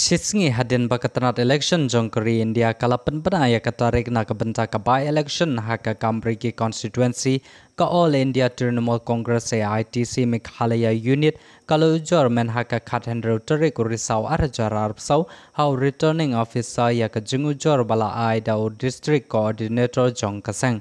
Sisngi hadin bakatanat election jongkari India kalapan pernah ya katarik na kebenta ke by election haka kambriki constituency ka All India Trinamool Congress ya ITC mikhalaya unit kalau ujar men haka khathendra utari kuri saw arjar arp saw how returning officer ya ke jingujar bala Aida district coordinator jongkaseng.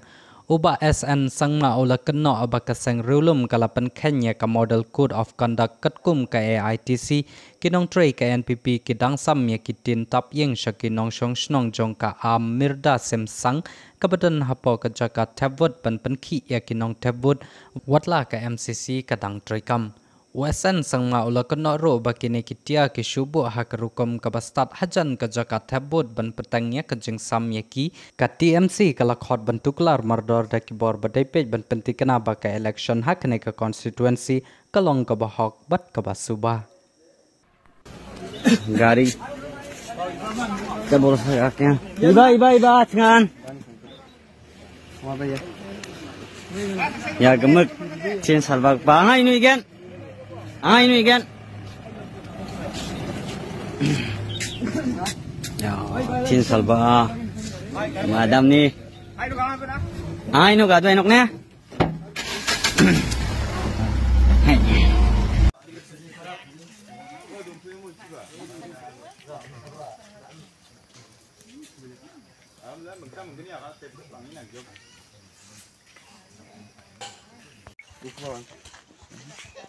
Uba SN sangma ula kena aba kaseng rulum kala penkenya ka model code of conduct ketkum ka AITC kinong tre ka NPP ki dang sam ye ya ki tin tap yeng shaki nong shong shnong jong ka am mirda sem sang ka batan hapo ka jaka tabwood pen penki ya kinong tabwood watla ka MCC ka dang tre kam. Wesan sangma ula kena ro baki ne kitia ke syubuk ha ke rukum ke bastat hajan ke jaka thebut ban petangnya ke jeng sam ye ki ka TMC ke lakhot ban tuklar mardor da ki bor badai pej ban penti kena baka election ha kene ke konstituensi ke long ke bahok bat ke basuba. Gari. Kita boleh saya akhirnya. Iba, iba, iba, cengan. Ya, gemuk. Cien salbak. Bangai ini, igen. ai nữa igen chin salba madam ni ai nữa cả tụi nó nè